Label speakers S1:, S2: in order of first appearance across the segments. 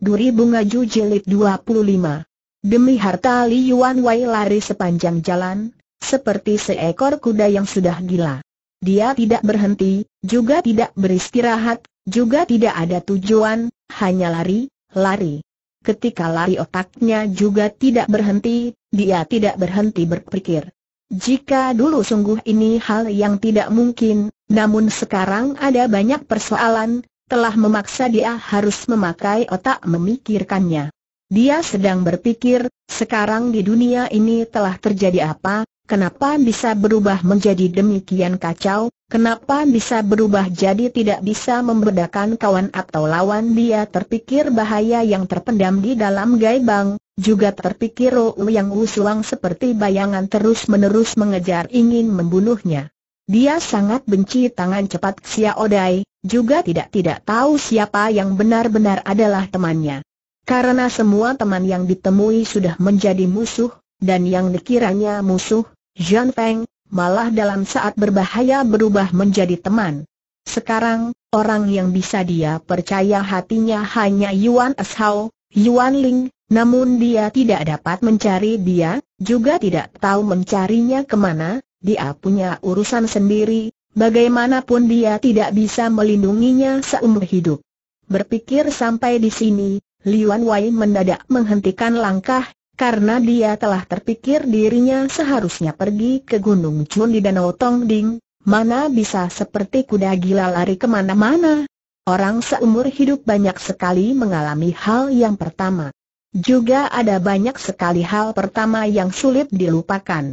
S1: Duri Bunga Ju Jilid 25 Demi harta Li Yuan Wei lari sepanjang jalan, seperti seekor kuda yang sudah gila. Dia tidak berhenti, juga tidak beristirahat, juga tidak ada tujuan, hanya lari, lari. Ketika lari otaknya juga tidak berhenti, dia tidak berhenti berpikir. Jika dulu sungguh ini hal yang tidak mungkin, namun sekarang ada banyak persoalan, telah memaksa dia harus memakai otak memikirkannya. Dia sedang berpikir, sekarang di dunia ini telah terjadi apa, kenapa bisa berubah menjadi demikian kacau, kenapa bisa berubah jadi tidak bisa membedakan kawan atau lawan dia terpikir bahaya yang terpendam di dalam gaibang, juga terpikir Rou yang usulang seperti bayangan terus-menerus mengejar ingin membunuhnya. Dia sangat benci tangan cepat Xiaodai. Dai, juga tidak-tidak tahu siapa yang benar-benar adalah temannya. Karena semua teman yang ditemui sudah menjadi musuh, dan yang dikiranya musuh, Jean Feng, malah dalam saat berbahaya berubah menjadi teman. Sekarang, orang yang bisa dia percaya hatinya hanya Yuan Eshao, Yuan Ling, namun dia tidak dapat mencari dia, juga tidak tahu mencarinya kemana, dia punya urusan sendiri, Bagaimanapun dia tidak bisa melindunginya seumur hidup. Berpikir sampai di sini, Liuan Wei mendadak menghentikan langkah, karena dia telah terpikir dirinya seharusnya pergi ke Gunung Chun di Danau Tongding, mana bisa seperti kuda gila lari kemana-mana. Orang seumur hidup banyak sekali mengalami hal yang pertama. Juga ada banyak sekali hal pertama yang sulit dilupakan.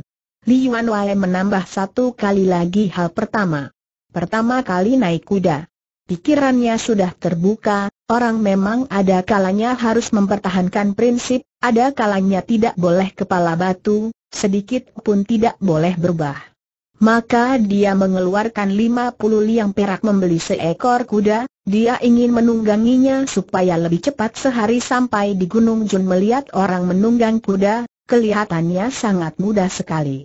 S1: Li Yuan Wai menambah satu kali lagi hal pertama. Pertama kali naik kuda. Pikirannya sudah terbuka, orang memang ada kalanya harus mempertahankan prinsip, ada kalanya tidak boleh kepala batu, sedikit pun tidak boleh berubah. Maka dia mengeluarkan 50 liang perak membeli seekor kuda, dia ingin menungganginya supaya lebih cepat sehari sampai di Gunung Jun melihat orang menunggang kuda, kelihatannya sangat mudah sekali.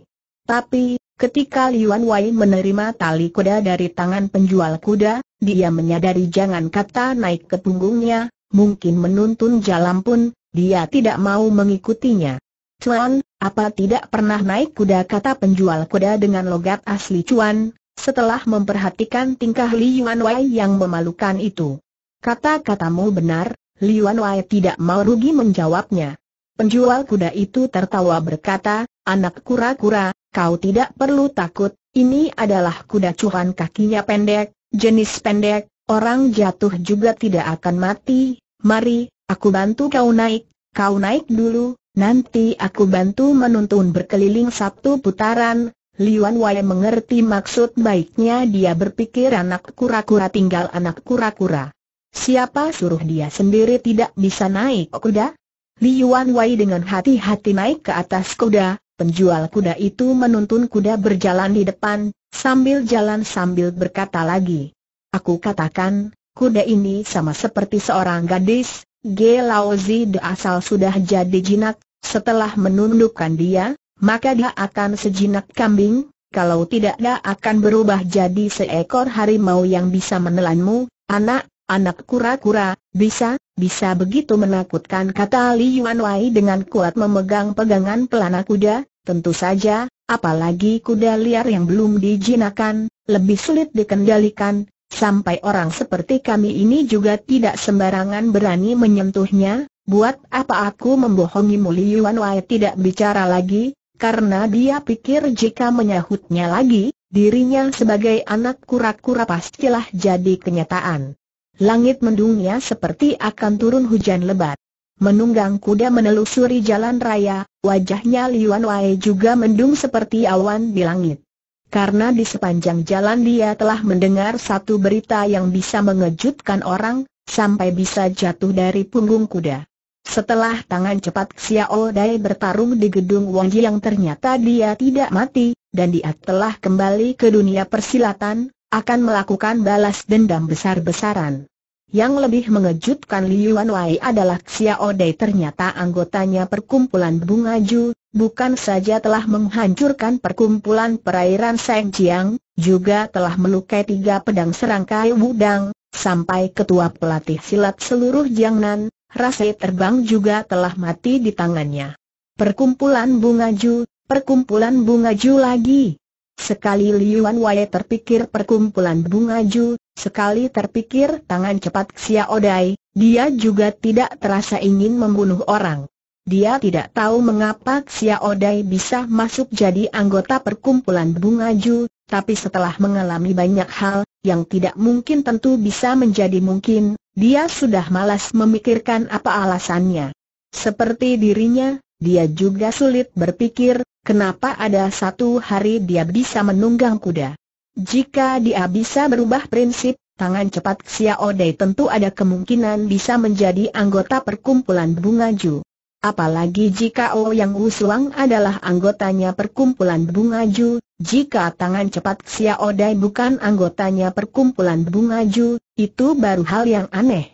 S1: Tapi, ketika Liuan Wei menerima tali kuda dari tangan penjual kuda, dia menyadari jangan kata naik ke punggungnya, mungkin menuntun jalan pun, dia tidak mau mengikutinya. Cuan, apa tidak pernah naik kuda kata penjual kuda dengan logat asli Cuan, setelah memperhatikan tingkah Liuan Wei yang memalukan itu. Kata-katamu benar, Liuan Wei tidak mau rugi menjawabnya. Penjual kuda itu tertawa berkata, anak kura-kura, Kau tidak perlu takut, ini adalah kuda cuan kakinya pendek, jenis pendek, orang jatuh juga tidak akan mati. Mari, aku bantu kau naik, kau naik dulu, nanti aku bantu menuntun berkeliling satu putaran. Liuan Wai mengerti maksud baiknya dia berpikir anak kura-kura tinggal anak kura-kura. Siapa suruh dia sendiri tidak bisa naik kuda? Liuan Wai dengan hati-hati naik ke atas kuda, Penjual kuda itu menuntun kuda berjalan di depan, sambil jalan sambil berkata lagi. Aku katakan, kuda ini sama seperti seorang gadis, G. Laozi de asal sudah jadi jinak, setelah menundukkan dia, maka dia akan sejinak kambing, kalau tidak dia akan berubah jadi seekor harimau yang bisa menelanmu, anak, anak kura-kura, bisa, bisa begitu menakutkan kata Li Yuan Wai dengan kuat memegang pegangan pelana kuda, Tentu saja, apalagi kuda liar yang belum dijinakan, lebih sulit dikendalikan, sampai orang seperti kami ini juga tidak sembarangan berani menyentuhnya, buat apa aku membohongi Muli Yuan Wai tidak bicara lagi, karena dia pikir jika menyahutnya lagi, dirinya sebagai anak kura-kura pastilah jadi kenyataan. Langit mendungnya seperti akan turun hujan lebat menunggang kuda menelusuri jalan raya, wajahnya Liuan Wei juga mendung seperti awan di langit. Karena di sepanjang jalan dia telah mendengar satu berita yang bisa mengejutkan orang, sampai bisa jatuh dari punggung kuda. Setelah tangan cepat Xiao Dai bertarung di gedung Wang yang ternyata dia tidak mati, dan dia telah kembali ke dunia persilatan, akan melakukan balas dendam besar-besaran. Yang lebih mengejutkan Liu Wei adalah Xiao Dei ternyata anggotanya perkumpulan Bunga Ju, bukan saja telah menghancurkan perkumpulan perairan Seng Chiang, juga telah melukai tiga pedang serangkai wudang, sampai ketua pelatih silat seluruh Jiangnan, Rasai Terbang juga telah mati di tangannya. Perkumpulan Bunga Ju, perkumpulan Bunga Ju lagi. Sekali Liu Wei terpikir perkumpulan Bunga Ju, Sekali terpikir tangan cepat Xia Odai, dia juga tidak terasa ingin membunuh orang. Dia tidak tahu mengapa Xia Odai bisa masuk jadi anggota perkumpulan Bunga Ju, tapi setelah mengalami banyak hal, yang tidak mungkin tentu bisa menjadi mungkin, dia sudah malas memikirkan apa alasannya. Seperti dirinya, dia juga sulit berpikir, kenapa ada satu hari dia bisa menunggang kuda. Jika dia bisa berubah prinsip, tangan cepat Xiao Dei tentu ada kemungkinan bisa menjadi anggota perkumpulan bunga Ju. Apalagi jika Ouyang Wusuang adalah anggotanya perkumpulan bunga Ju, jika tangan cepat Xiao Dai bukan anggotanya perkumpulan bunga Ju, itu baru hal yang aneh.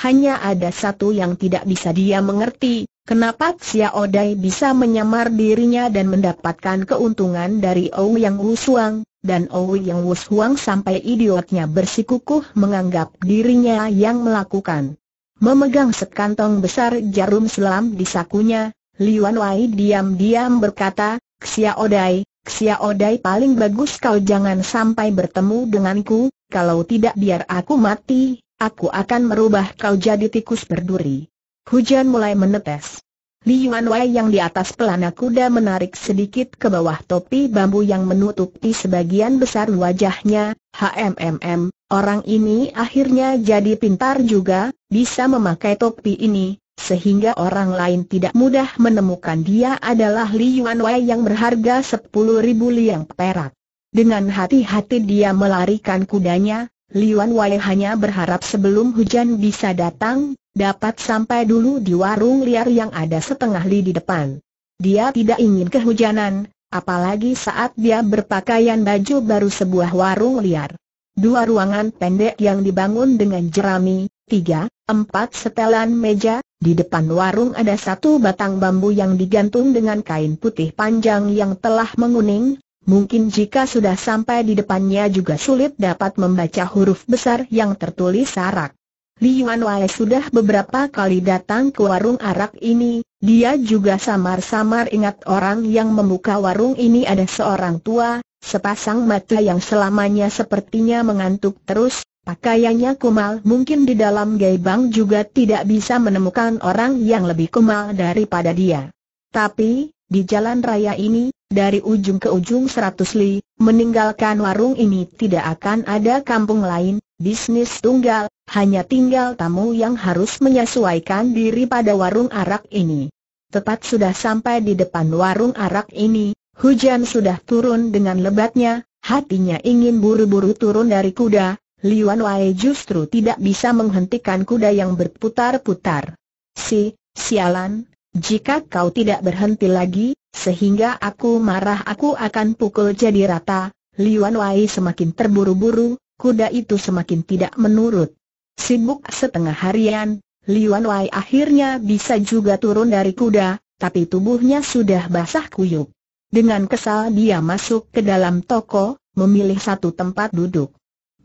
S1: Hanya ada satu yang tidak bisa dia mengerti, kenapa Xiao Dai bisa menyamar dirinya dan mendapatkan keuntungan dari Ou Yang Wusuang, dan Ou Yang Wusuang sampai idiotnya bersikukuh menganggap dirinya yang melakukan. Memegang sekantong besar jarum selam di sakunya, Liuan Wai diam-diam berkata, Xia Dai, Xia Dai paling bagus kau jangan sampai bertemu denganku, kalau tidak biar aku mati, Aku akan merubah kau jadi tikus berduri. Hujan mulai menetes. Li Yuan Wei yang di atas pelana kuda menarik sedikit ke bawah topi bambu yang menutupi sebagian besar wajahnya. HMMM, orang ini akhirnya jadi pintar juga, bisa memakai topi ini, sehingga orang lain tidak mudah menemukan dia adalah Li Yuan Wei yang berharga sepuluh ribu liang perak. Dengan hati-hati dia melarikan kudanya, Liuan Wei hanya berharap sebelum hujan bisa datang, dapat sampai dulu di warung liar yang ada setengah li di depan. Dia tidak ingin kehujanan, apalagi saat dia berpakaian baju baru sebuah warung liar. Dua ruangan pendek yang dibangun dengan jerami, tiga, empat setelan meja, di depan warung ada satu batang bambu yang digantung dengan kain putih panjang yang telah menguning, mungkin jika sudah sampai di depannya juga sulit dapat membaca huruf besar yang tertulis arak. Yuan Wai sudah beberapa kali datang ke warung arak ini, dia juga samar-samar ingat orang yang membuka warung ini ada seorang tua, sepasang mata yang selamanya sepertinya mengantuk terus, Pakaiannya kumal mungkin di dalam gaibang juga tidak bisa menemukan orang yang lebih kumal daripada dia. Tapi, di jalan raya ini, dari ujung ke ujung seratus li, meninggalkan warung ini tidak akan ada kampung lain, bisnis tunggal, hanya tinggal tamu yang harus menyesuaikan diri pada warung arak ini. Tepat sudah sampai di depan warung arak ini, hujan sudah turun dengan lebatnya, hatinya ingin buru-buru turun dari kuda, Liuan Wai justru tidak bisa menghentikan kuda yang berputar-putar. Si, sialan, jika kau tidak berhenti lagi, sehingga aku marah aku akan pukul jadi rata. Liuan Wai semakin terburu-buru, kuda itu semakin tidak menurut. Sibuk setengah harian, Liuan Wai akhirnya bisa juga turun dari kuda, tapi tubuhnya sudah basah kuyup. Dengan kesal dia masuk ke dalam toko, memilih satu tempat duduk.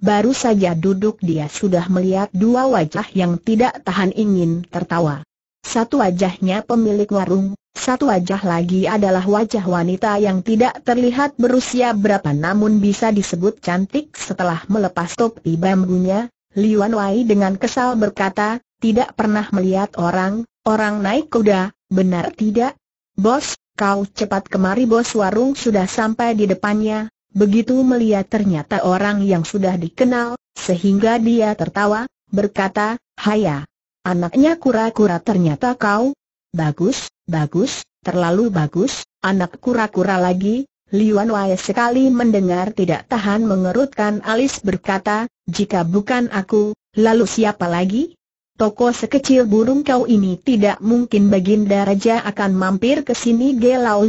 S1: Baru saja duduk dia sudah melihat dua wajah yang tidak tahan ingin tertawa. Satu wajahnya pemilik warung, satu wajah lagi adalah wajah wanita yang tidak terlihat berusia berapa namun bisa disebut cantik setelah melepas topi bambunya. Liuan Wai dengan kesal berkata, tidak pernah melihat orang, orang naik kuda, benar tidak? Bos, kau cepat kemari bos warung sudah sampai di depannya, Begitu melihat ternyata orang yang sudah dikenal, sehingga dia tertawa, berkata, Haya, Anaknya kura-kura ternyata kau? Bagus, bagus, terlalu bagus, anak kura-kura lagi, Liuan Wai sekali mendengar tidak tahan mengerutkan alis berkata, jika bukan aku, lalu siapa lagi? Toko sekecil burung kau ini tidak mungkin baginda raja akan mampir ke sini dan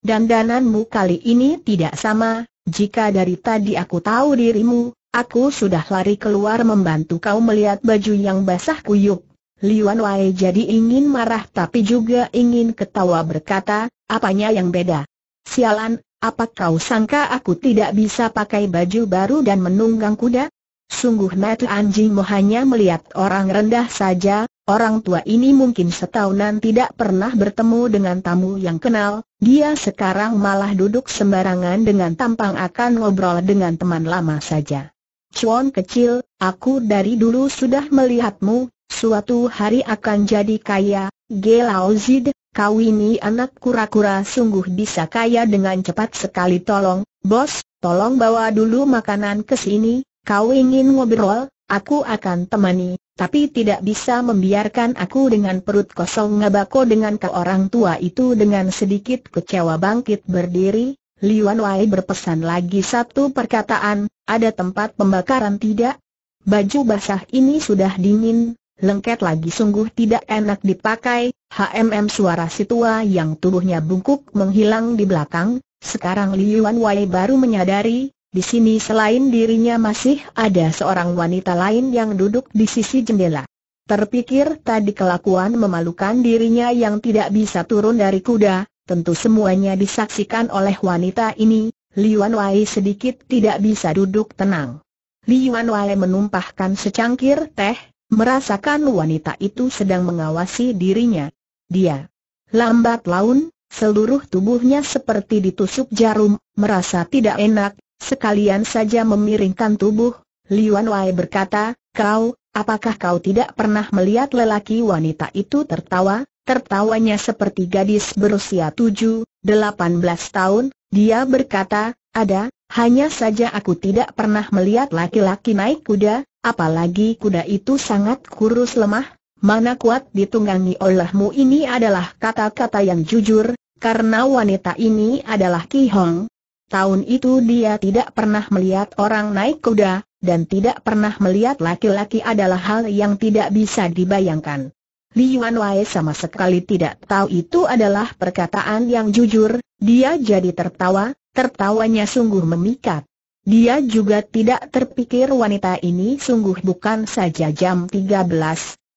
S1: dandananmu kali ini tidak sama, jika dari tadi aku tahu dirimu, aku sudah lari keluar membantu kau melihat baju yang basah kuyuk. Liuan Wei jadi ingin marah tapi juga ingin ketawa berkata, apanya yang beda? Sialan, apa kau sangka aku tidak bisa pakai baju baru dan menunggang kuda? Sungguh mata anjingmu hanya melihat orang rendah saja, orang tua ini mungkin setahunan tidak pernah bertemu dengan tamu yang kenal, dia sekarang malah duduk sembarangan dengan tampang akan ngobrol dengan teman lama saja. Cuan kecil, aku dari dulu sudah melihatmu, suatu hari akan jadi kaya, Gelao Zid, kau ini anak kura-kura sungguh bisa kaya dengan cepat sekali tolong, bos, tolong bawa dulu makanan ke sini, kau ingin ngobrol, aku akan temani, tapi tidak bisa membiarkan aku dengan perut kosong ngabako dengan ke orang tua itu dengan sedikit kecewa bangkit berdiri, Liuan Wai berpesan lagi satu perkataan, ada tempat pembakaran tidak? Baju basah ini sudah dingin, Lengket lagi sungguh tidak enak dipakai, HMM suara si tua yang tubuhnya bungkuk menghilang di belakang, sekarang Liyuan Wai baru menyadari, di sini selain dirinya masih ada seorang wanita lain yang duduk di sisi jendela. Terpikir tadi kelakuan memalukan dirinya yang tidak bisa turun dari kuda, tentu semuanya disaksikan oleh wanita ini, Liyuan Wai sedikit tidak bisa duduk tenang. Liyuan Wai menumpahkan secangkir teh, Merasakan wanita itu sedang mengawasi dirinya. Dia lambat laun, seluruh tubuhnya seperti ditusuk jarum, merasa tidak enak, sekalian saja memiringkan tubuh. Liuan Wai berkata, kau, apakah kau tidak pernah melihat lelaki wanita itu tertawa? Tertawanya seperti gadis berusia tujuh, delapan belas tahun, dia berkata, ada, hanya saja aku tidak pernah melihat laki-laki naik kuda, apalagi kuda itu sangat kurus lemah, mana kuat ditunggangi olehmu ini adalah kata-kata yang jujur, karena wanita ini adalah Ki Hong. Tahun itu dia tidak pernah melihat orang naik kuda, dan tidak pernah melihat laki-laki adalah hal yang tidak bisa dibayangkan. Li Yuan Wei sama sekali tidak tahu itu adalah perkataan yang jujur, dia jadi tertawa, Tertawanya sungguh memikat. Dia juga tidak terpikir wanita ini sungguh bukan saja jam 13,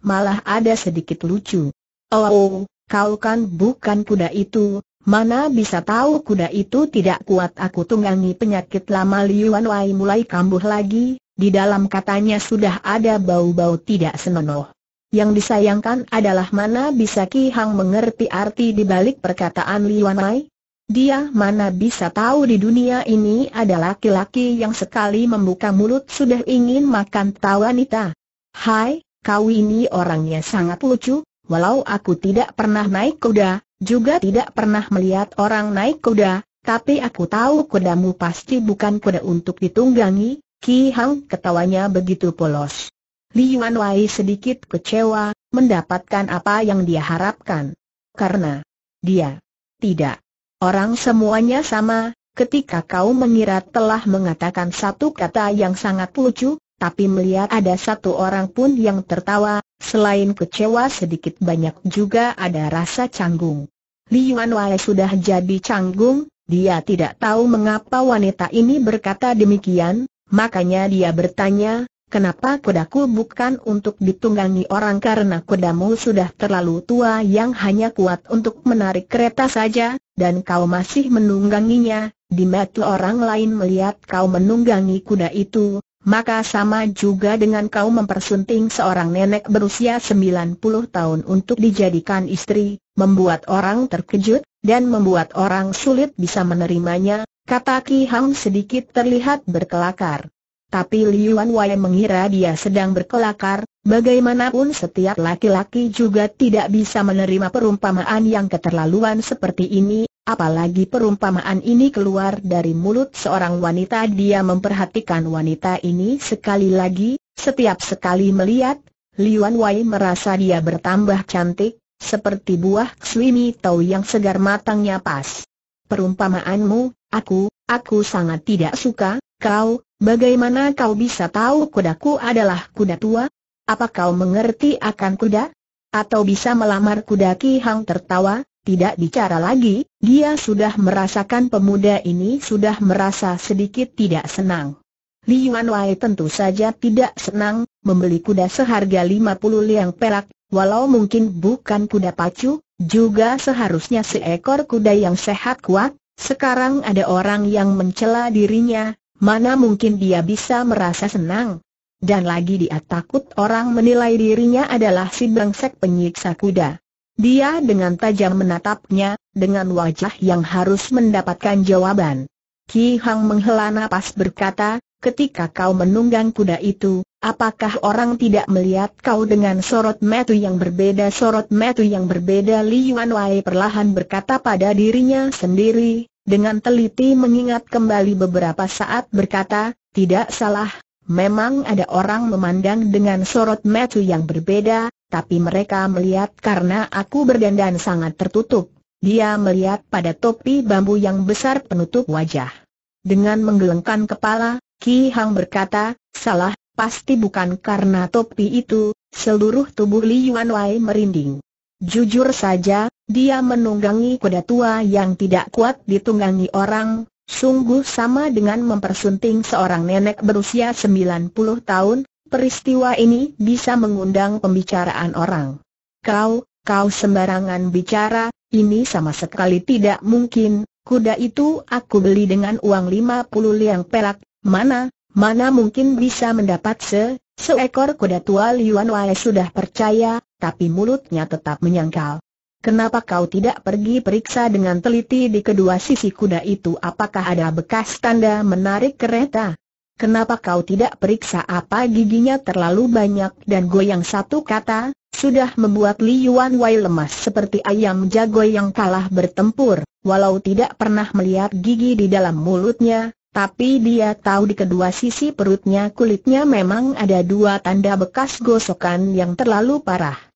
S1: malah ada sedikit lucu. Oh, kau kan bukan kuda itu, Mana bisa tahu kuda itu tidak kuat aku tunggangi penyakit lama Liuan Wai mulai kambuh lagi, di dalam katanya sudah ada bau-bau tidak senonoh. Yang disayangkan adalah mana bisa Ki Hang mengerti arti di balik perkataan Liuan Wai? Dia mana bisa tahu di dunia ini ada laki-laki yang sekali membuka mulut sudah ingin makan wanita. Hai, kau ini orangnya sangat lucu, walau aku tidak pernah naik kuda, juga tidak pernah melihat orang naik kuda, tapi aku tahu kudamu pasti bukan kuda untuk ditunggangi, Ki Hang ketawanya begitu polos. Yuan Wai sedikit kecewa, mendapatkan apa yang dia harapkan. Karena dia tidak Orang semuanya sama, ketika kau mengira telah mengatakan satu kata yang sangat lucu, tapi melihat ada satu orang pun yang tertawa, selain kecewa sedikit banyak juga ada rasa canggung. Yuan Wai sudah jadi canggung, dia tidak tahu mengapa wanita ini berkata demikian, makanya dia bertanya, Kenapa kudaku bukan untuk ditunggangi orang karena kudamu sudah terlalu tua yang hanya kuat untuk menarik kereta saja, dan kau masih menungganginya, di mata orang lain melihat kau menunggangi kuda itu, maka sama juga dengan kau mempersunting seorang nenek berusia 90 tahun untuk dijadikan istri, membuat orang terkejut, dan membuat orang sulit bisa menerimanya, kata Ki Hang sedikit terlihat berkelakar. Tapi Liuan Wei mengira dia sedang berkelakar, bagaimanapun setiap laki-laki juga tidak bisa menerima perumpamaan yang keterlaluan seperti ini, apalagi perumpamaan ini keluar dari mulut seorang wanita dia memperhatikan wanita ini sekali lagi, setiap sekali melihat, Liuan Wei merasa dia bertambah cantik, seperti buah kswimi tau yang segar matangnya pas. Perumpamaanmu, aku, aku sangat tidak suka, kau, Bagaimana kau bisa tahu kudaku adalah kuda tua? Apa kau mengerti akan kuda? Atau bisa melamar kuda Ki Hang tertawa, tidak bicara lagi, dia sudah merasakan pemuda ini sudah merasa sedikit tidak senang. Li Yuan Wai tentu saja tidak senang, membeli kuda seharga 50 liang perak, walau mungkin bukan kuda pacu, juga seharusnya seekor kuda yang sehat kuat, sekarang ada orang yang mencela dirinya, Mana mungkin dia bisa merasa senang? Dan lagi dia takut orang menilai dirinya adalah si bangsek penyiksa kuda. Dia dengan tajam menatapnya, dengan wajah yang harus mendapatkan jawaban. Ki Hang menghela napas berkata, ketika kau menunggang kuda itu, apakah orang tidak melihat kau dengan sorot metu yang berbeda? Sorot metu yang berbeda Li Yuan Wei perlahan berkata pada dirinya sendiri, dengan teliti mengingat kembali beberapa saat berkata, tidak salah, memang ada orang memandang dengan sorot metu yang berbeda, tapi mereka melihat karena aku berdandan sangat tertutup. Dia melihat pada topi bambu yang besar penutup wajah. Dengan menggelengkan kepala, Ki Hang berkata, salah, pasti bukan karena topi itu, seluruh tubuh Li Yuan Wai merinding. Jujur saja, dia menunggangi kuda tua yang tidak kuat ditunggangi orang, sungguh sama dengan mempersunting seorang nenek berusia 90 tahun, peristiwa ini bisa mengundang pembicaraan orang. Kau, kau sembarangan bicara, ini sama sekali tidak mungkin, kuda itu aku beli dengan uang 50 liang perak, mana, mana mungkin bisa mendapat se, seekor kuda tua Liuan Wai sudah percaya, tapi mulutnya tetap menyangkal. Kenapa kau tidak pergi periksa dengan teliti di kedua sisi kuda itu apakah ada bekas tanda menarik kereta? Kenapa kau tidak periksa apa giginya terlalu banyak dan goyang satu kata, sudah membuat Li Yuan Wei lemas seperti ayam jago yang kalah bertempur, walau tidak pernah melihat gigi di dalam mulutnya, tapi dia tahu di kedua sisi perutnya kulitnya memang ada dua tanda bekas gosokan yang terlalu parah.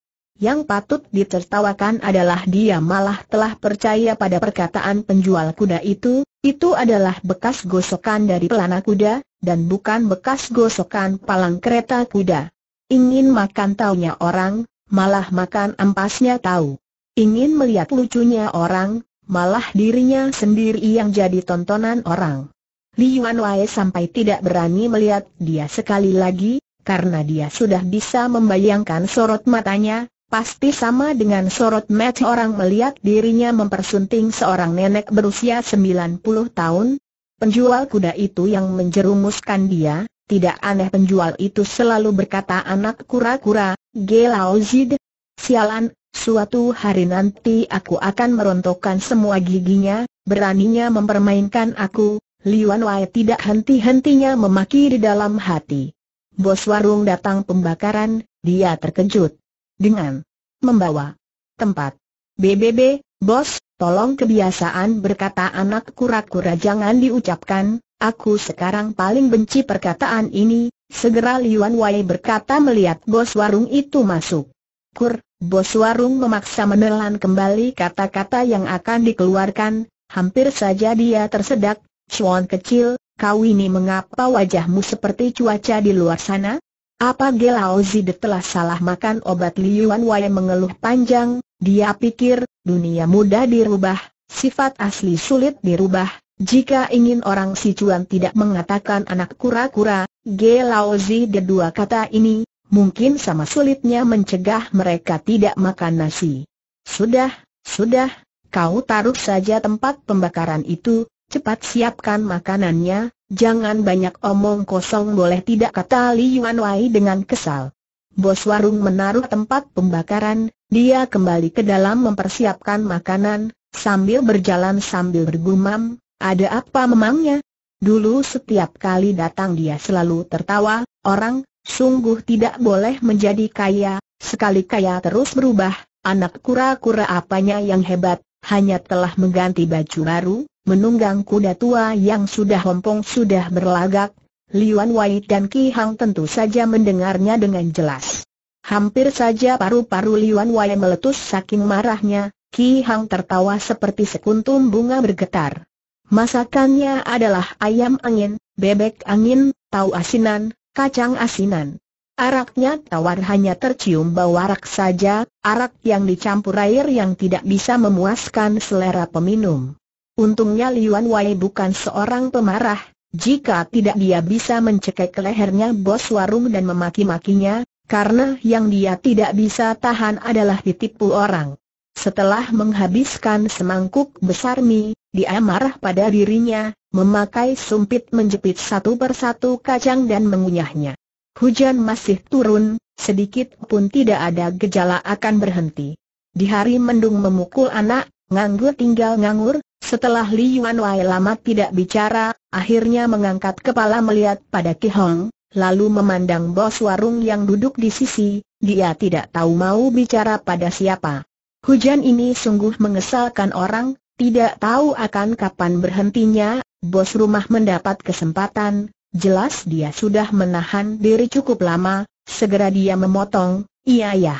S1: Yang patut ditertawakan adalah dia malah telah percaya pada perkataan penjual kuda itu, itu adalah bekas gosokan dari pelana kuda, dan bukan bekas gosokan palang kereta kuda. Ingin makan taunya orang, malah makan ampasnya tahu. Ingin melihat lucunya orang, malah dirinya sendiri yang jadi tontonan orang. Li Yuan Wei sampai tidak berani melihat dia sekali lagi, karena dia sudah bisa membayangkan sorot matanya, Pasti sama dengan sorot mata orang melihat dirinya mempersunting seorang nenek berusia 90 tahun. Penjual kuda itu yang menjerumuskan dia, tidak aneh penjual itu selalu berkata anak kura-kura, Gelao Zid. Sialan, suatu hari nanti aku akan merontokkan semua giginya, beraninya mempermainkan aku, Liuan Wai tidak henti-hentinya memaki di dalam hati. Bos warung datang pembakaran, dia terkejut dengan membawa tempat. BBB, bos, tolong kebiasaan berkata anak kura-kura jangan diucapkan, aku sekarang paling benci perkataan ini, segera Liuan Wei berkata melihat bos warung itu masuk. Kur, bos warung memaksa menelan kembali kata-kata yang akan dikeluarkan, hampir saja dia tersedak, Chuan kecil, kau ini mengapa wajahmu seperti cuaca di luar sana? Apa Gelao Zide telah salah makan obat Liuan Wai mengeluh panjang, dia pikir, dunia mudah dirubah, sifat asli sulit dirubah, jika ingin orang Sichuan tidak mengatakan anak kura-kura, Gelao Zide dua kata ini, mungkin sama sulitnya mencegah mereka tidak makan nasi. Sudah, sudah, kau taruh saja tempat pembakaran itu, Cepat siapkan makanannya, jangan banyak omong kosong boleh tidak kata Li Yuan Wai dengan kesal. Bos warung menaruh tempat pembakaran, dia kembali ke dalam mempersiapkan makanan, sambil berjalan sambil bergumam, ada apa memangnya? Dulu setiap kali datang dia selalu tertawa, orang, sungguh tidak boleh menjadi kaya, sekali kaya terus berubah, anak kura-kura apanya yang hebat, hanya telah mengganti baju baru, menunggang kuda tua yang sudah hompong sudah berlagak, Liuan Wai dan Ki Hang tentu saja mendengarnya dengan jelas. Hampir saja paru-paru Liuan Wai meletus saking marahnya, Ki Hang tertawa seperti sekuntum bunga bergetar. Masakannya adalah ayam angin, bebek angin, tahu asinan, kacang asinan. Araknya tawar hanya tercium bau arak saja, arak yang dicampur air yang tidak bisa memuaskan selera peminum. Untungnya Liuan Wei bukan seorang pemarah, jika tidak dia bisa mencekik lehernya bos warung dan memaki-makinya, karena yang dia tidak bisa tahan adalah ditipu orang. Setelah menghabiskan semangkuk besar mie, dia marah pada dirinya, memakai sumpit menjepit satu persatu kacang dan mengunyahnya. Hujan masih turun, sedikit pun tidak ada gejala akan berhenti. Di hari mendung memukul anak, nganggur tinggal nganggur, setelah Li Wai lama tidak bicara, akhirnya mengangkat kepala melihat pada Ki Hong, lalu memandang bos warung yang duduk di sisi, dia tidak tahu mau bicara pada siapa. Hujan ini sungguh mengesalkan orang, tidak tahu akan kapan berhentinya, bos rumah mendapat kesempatan, jelas dia sudah menahan diri cukup lama, segera dia memotong, iya ya.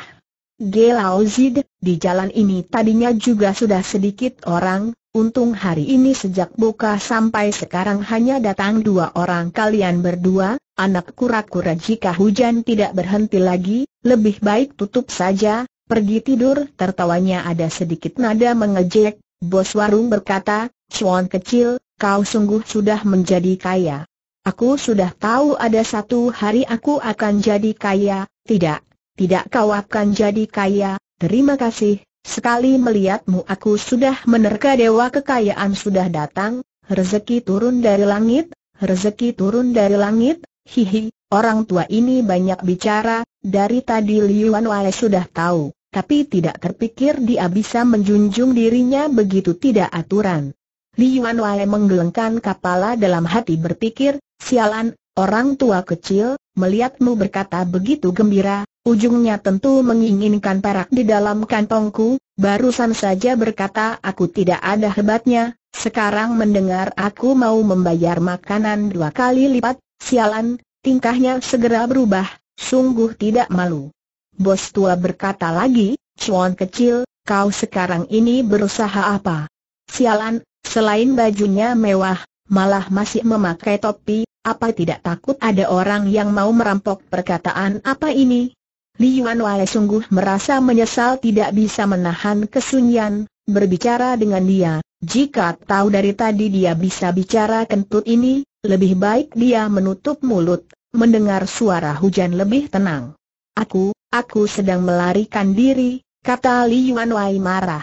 S1: Gelauzid, Zid, di jalan ini tadinya juga sudah sedikit orang, Untung hari ini sejak buka sampai sekarang hanya datang dua orang kalian berdua, anak kura-kura jika hujan tidak berhenti lagi, lebih baik tutup saja, pergi tidur tertawanya ada sedikit nada mengejek, bos warung berkata, cuan kecil, kau sungguh sudah menjadi kaya. Aku sudah tahu ada satu hari aku akan jadi kaya, tidak, tidak kau akan jadi kaya, terima kasih, Sekali melihatmu aku sudah menerka dewa kekayaan sudah datang, rezeki turun dari langit, rezeki turun dari langit, hihi, orang tua ini banyak bicara, dari tadi Liuan Wai sudah tahu, tapi tidak terpikir dia bisa menjunjung dirinya begitu tidak aturan. Liuan Wai menggelengkan kepala dalam hati berpikir, sialan, orang tua kecil, melihatmu berkata begitu gembira, Ujungnya tentu menginginkan perak di dalam kantongku, barusan saja berkata aku tidak ada hebatnya, sekarang mendengar aku mau membayar makanan dua kali lipat, sialan, tingkahnya segera berubah, sungguh tidak malu. Bos tua berkata lagi, cuan kecil, kau sekarang ini berusaha apa? Sialan, selain bajunya mewah, malah masih memakai topi, apa tidak takut ada orang yang mau merampok perkataan apa ini? Yuan Wei sungguh merasa menyesal tidak bisa menahan kesunyian, berbicara dengan dia. Jika tahu dari tadi dia bisa bicara kentut ini, lebih baik dia menutup mulut, mendengar suara hujan lebih tenang. Aku, aku sedang melarikan diri, kata Yuan Wei marah.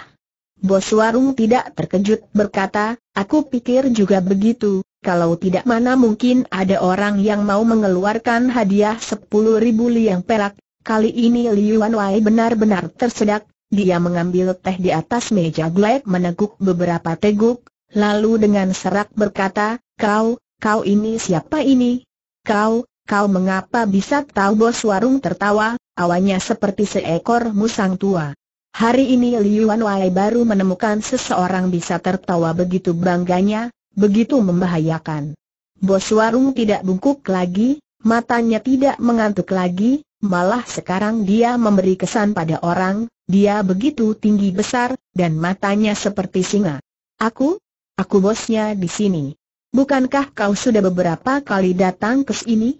S1: Bos warung tidak terkejut berkata, aku pikir juga begitu, kalau tidak mana mungkin ada orang yang mau mengeluarkan hadiah sepuluh ribu liang perak, Kali ini Liuan Wei benar-benar tersedak, dia mengambil teh di atas meja Glek meneguk beberapa teguk, lalu dengan serak berkata, kau, kau ini siapa ini? Kau, kau mengapa bisa tahu bos warung tertawa, awalnya seperti seekor musang tua. Hari ini Liuan Wei baru menemukan seseorang bisa tertawa begitu bangganya, begitu membahayakan. Bos warung tidak bungkuk lagi, matanya tidak mengantuk lagi, malah sekarang dia memberi kesan pada orang, dia begitu tinggi besar, dan matanya seperti singa. Aku? Aku bosnya di sini. Bukankah kau sudah beberapa kali datang ke sini?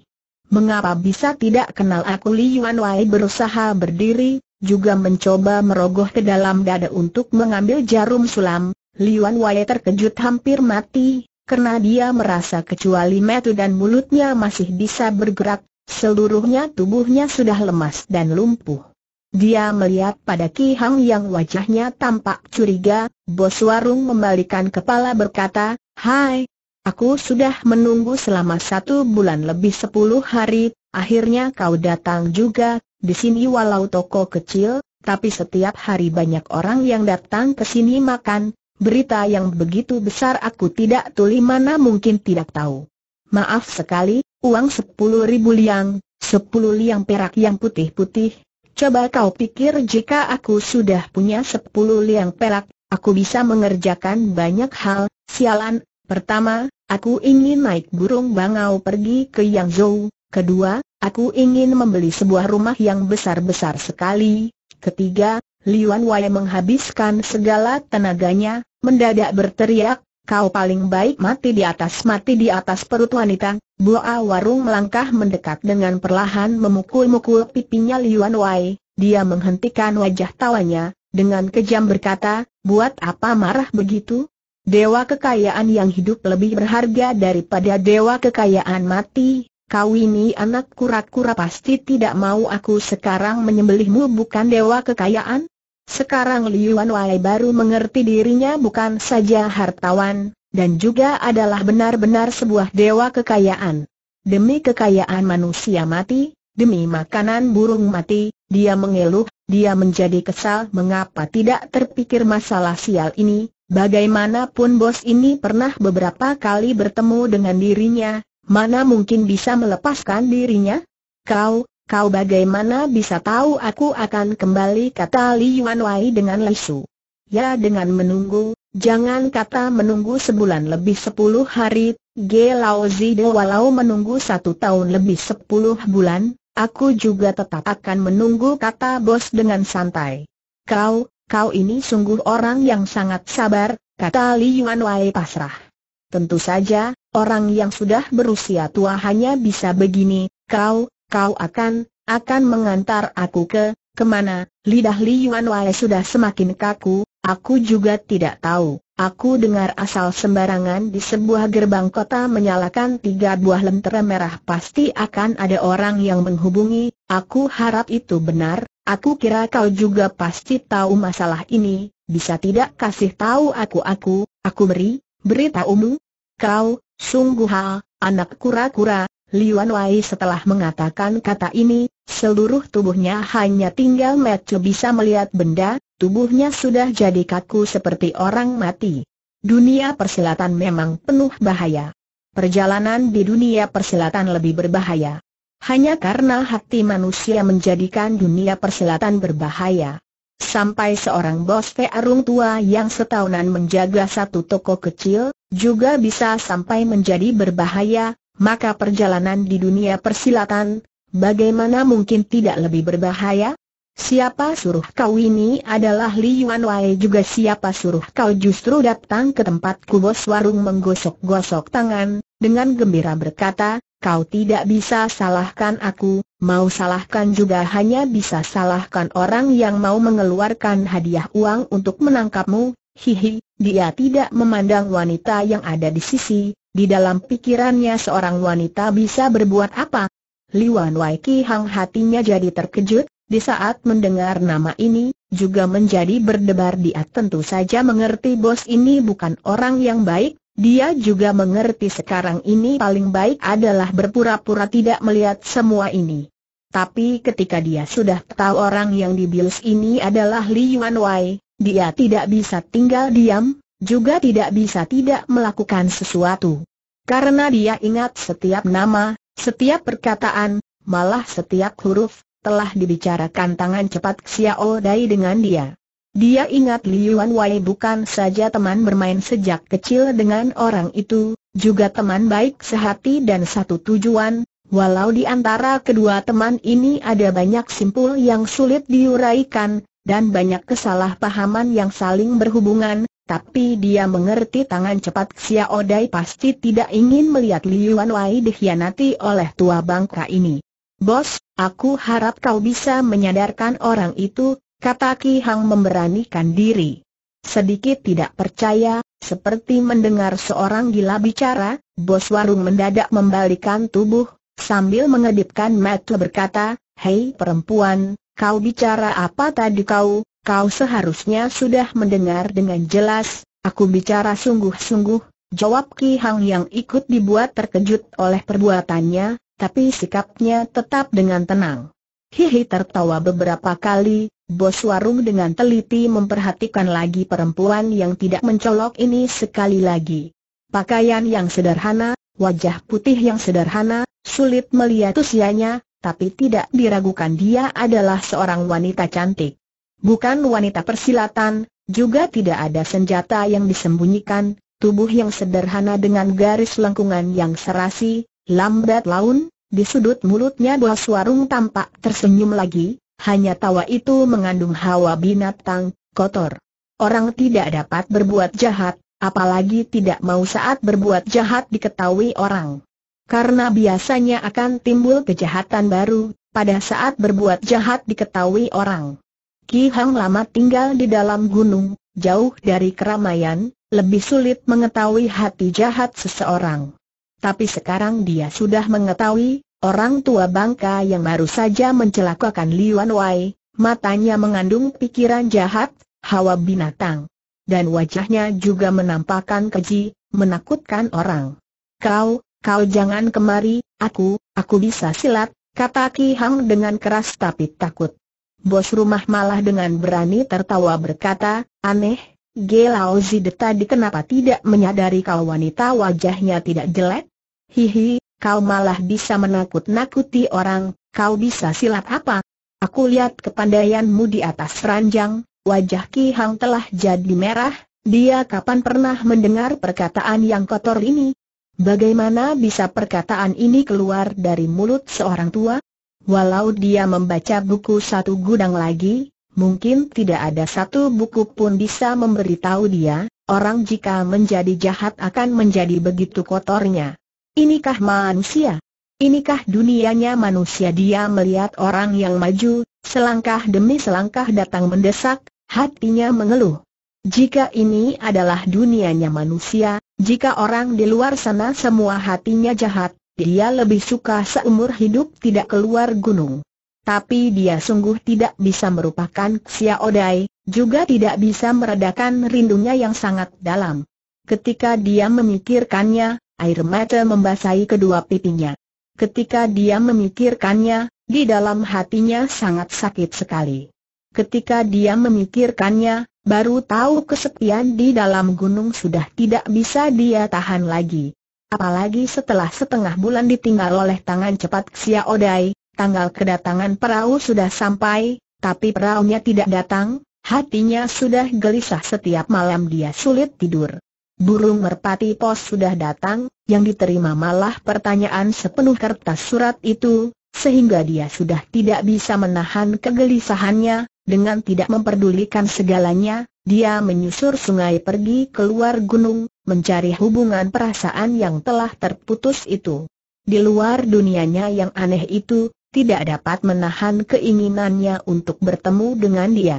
S1: Mengapa bisa tidak kenal aku Li Yuan Wei berusaha berdiri, juga mencoba merogoh ke dalam dada untuk mengambil jarum sulam, Li Yuan Wei terkejut hampir mati, karena dia merasa kecuali metu dan mulutnya masih bisa bergerak, Seluruhnya tubuhnya sudah lemas dan lumpuh. Dia melihat pada Ki Hang yang wajahnya tampak curiga, bos warung membalikan kepala berkata, Hai, aku sudah menunggu selama satu bulan lebih sepuluh hari, akhirnya kau datang juga, di sini walau toko kecil, tapi setiap hari banyak orang yang datang ke sini makan, berita yang begitu besar aku tidak tuli mana mungkin tidak tahu. Maaf sekali, Uang sepuluh ribu liang, sepuluh liang perak yang putih-putih. Coba kau pikir jika aku sudah punya sepuluh liang perak, aku bisa mengerjakan banyak hal. Sialan, pertama, aku ingin naik burung bangau pergi ke Yangzhou. Kedua, aku ingin membeli sebuah rumah yang besar-besar sekali. Ketiga, Liuan Wai menghabiskan segala tenaganya, mendadak berteriak, kau paling baik mati di atas mati di atas perut wanita. Bua Warung melangkah mendekat dengan perlahan memukul-mukul pipinya Liuan Wai, dia menghentikan wajah tawanya, dengan kejam berkata, buat apa marah begitu? Dewa kekayaan yang hidup lebih berharga daripada dewa kekayaan mati, kau ini anak kura-kura pasti tidak mau aku sekarang menyembelihmu bukan dewa kekayaan? Sekarang Liuan Wai baru mengerti dirinya bukan saja hartawan, dan juga adalah benar-benar sebuah dewa kekayaan. Demi kekayaan manusia mati, demi makanan burung mati, dia mengeluh, dia menjadi kesal mengapa tidak terpikir masalah sial ini, bagaimanapun bos ini pernah beberapa kali bertemu dengan dirinya, mana mungkin bisa melepaskan dirinya? Kau, kau bagaimana bisa tahu aku akan kembali kata Li Yuan Wai dengan lesu? Ya dengan menunggu, Jangan kata menunggu sebulan lebih sepuluh hari, G. Lao Zide walau menunggu satu tahun lebih sepuluh bulan, aku juga tetap akan menunggu kata bos dengan santai. Kau, kau ini sungguh orang yang sangat sabar, kata Li Yuan Wai pasrah. Tentu saja, orang yang sudah berusia tua hanya bisa begini, kau, kau akan, akan mengantar aku ke, kemana, lidah Li Yuan Wai sudah semakin kaku, Aku juga tidak tahu. Aku dengar asal sembarangan di sebuah gerbang kota menyalakan tiga buah lentera merah pasti akan ada orang yang menghubungi. Aku harap itu benar. Aku kira kau juga pasti tahu masalah ini. Bisa tidak kasih tahu aku aku, aku beri, beritahumu? Kau, sungguh hal, anak kura-kura, Liuan Wai setelah mengatakan kata ini, seluruh tubuhnya hanya tinggal Matthew bisa melihat benda, Tubuhnya sudah jadi kaku seperti orang mati. Dunia persilatan memang penuh bahaya. Perjalanan di dunia persilatan lebih berbahaya. Hanya karena hati manusia menjadikan dunia persilatan berbahaya. Sampai seorang bos Arung tua yang setahunan menjaga satu toko kecil, juga bisa sampai menjadi berbahaya, maka perjalanan di dunia persilatan, bagaimana mungkin tidak lebih berbahaya? Siapa suruh kau ini adalah Li Yuan Wei juga siapa suruh kau justru datang ke tempatku bos warung menggosok-gosok tangan, dengan gembira berkata, kau tidak bisa salahkan aku, mau salahkan juga hanya bisa salahkan orang yang mau mengeluarkan hadiah uang untuk menangkapmu, hihi, dia tidak memandang wanita yang ada di sisi, di dalam pikirannya seorang wanita bisa berbuat apa. Li Wan Wai Ki Hang hatinya jadi terkejut, di saat mendengar nama ini, juga menjadi berdebar dia tentu saja mengerti bos ini bukan orang yang baik, dia juga mengerti sekarang ini paling baik adalah berpura-pura tidak melihat semua ini. Tapi ketika dia sudah tahu orang yang dibius ini adalah Li Yuan Wei, dia tidak bisa tinggal diam, juga tidak bisa tidak melakukan sesuatu. Karena dia ingat setiap nama, setiap perkataan, malah setiap huruf, telah dibicarakan tangan cepat Xiao Dai dengan dia. Dia ingat Liuan Wei bukan saja teman bermain sejak kecil dengan orang itu, juga teman baik sehati dan satu tujuan, walau di antara kedua teman ini ada banyak simpul yang sulit diuraikan, dan banyak kesalahpahaman yang saling berhubungan, tapi dia mengerti tangan cepat Xiao Dai pasti tidak ingin melihat Liuan Wei dikhianati oleh tua bangka ini. Bos, Aku harap kau bisa menyadarkan orang itu, kata Ki Hang memberanikan diri. Sedikit tidak percaya, seperti mendengar seorang gila bicara, bos warung mendadak membalikan tubuh, sambil mengedipkan mata berkata, Hei perempuan, kau bicara apa tadi kau, kau seharusnya sudah mendengar dengan jelas, aku bicara sungguh-sungguh, jawab Ki Hang yang ikut dibuat terkejut oleh perbuatannya, tapi sikapnya tetap dengan tenang. Hihi tertawa beberapa kali, bos warung dengan teliti memperhatikan lagi perempuan yang tidak mencolok ini sekali lagi. Pakaian yang sederhana, wajah putih yang sederhana, sulit melihat usianya, tapi tidak diragukan dia adalah seorang wanita cantik. Bukan wanita persilatan, juga tidak ada senjata yang disembunyikan, tubuh yang sederhana dengan garis lengkungan yang serasi, Lambat laun, di sudut mulutnya bos warung tampak tersenyum lagi, hanya tawa itu mengandung hawa binatang, kotor. Orang tidak dapat berbuat jahat, apalagi tidak mau saat berbuat jahat diketahui orang. Karena biasanya akan timbul kejahatan baru, pada saat berbuat jahat diketahui orang. Ki Hang lama tinggal di dalam gunung, jauh dari keramaian, lebih sulit mengetahui hati jahat seseorang. Tapi sekarang dia sudah mengetahui, orang tua bangka yang baru saja mencelakakan Wan Wai, matanya mengandung pikiran jahat, hawa binatang. Dan wajahnya juga menampakkan keji, menakutkan orang. Kau, kau jangan kemari, aku, aku bisa silat, kata Ki Hang dengan keras tapi takut. Bos rumah malah dengan berani tertawa berkata, aneh, Gelao Zideta di kenapa tidak menyadari kau wanita wajahnya tidak jelek? Hihi, kau malah bisa menakut-nakuti orang, kau bisa silat apa? Aku lihat kepandaianmu di atas ranjang, wajah Ki Hang telah jadi merah, dia kapan pernah mendengar perkataan yang kotor ini? Bagaimana bisa perkataan ini keluar dari mulut seorang tua? Walau dia membaca buku satu gudang lagi, mungkin tidak ada satu buku pun bisa memberitahu dia, orang jika menjadi jahat akan menjadi begitu kotornya. Inikah manusia? Inikah dunianya manusia dia melihat orang yang maju, selangkah demi selangkah datang mendesak, hatinya mengeluh. Jika ini adalah dunianya manusia, jika orang di luar sana semua hatinya jahat, dia lebih suka seumur hidup tidak keluar gunung. Tapi dia sungguh tidak bisa merupakan Odai, juga tidak bisa meredakan rindunya yang sangat dalam. Ketika dia memikirkannya, Air mata membasahi kedua pipinya. Ketika dia memikirkannya, di dalam hatinya sangat sakit sekali. Ketika dia memikirkannya, baru tahu kesepian di dalam gunung sudah tidak bisa dia tahan lagi. Apalagi setelah setengah bulan ditinggal oleh tangan cepat Xia Odai, tanggal kedatangan perahu sudah sampai, tapi perahunya tidak datang, hatinya sudah gelisah setiap malam dia sulit tidur burung merpati pos sudah datang, yang diterima malah pertanyaan sepenuh kertas surat itu, sehingga dia sudah tidak bisa menahan kegelisahannya, dengan tidak memperdulikan segalanya, dia menyusur sungai pergi keluar gunung, mencari hubungan perasaan yang telah terputus itu. Di luar dunianya yang aneh itu, tidak dapat menahan keinginannya untuk bertemu dengan dia.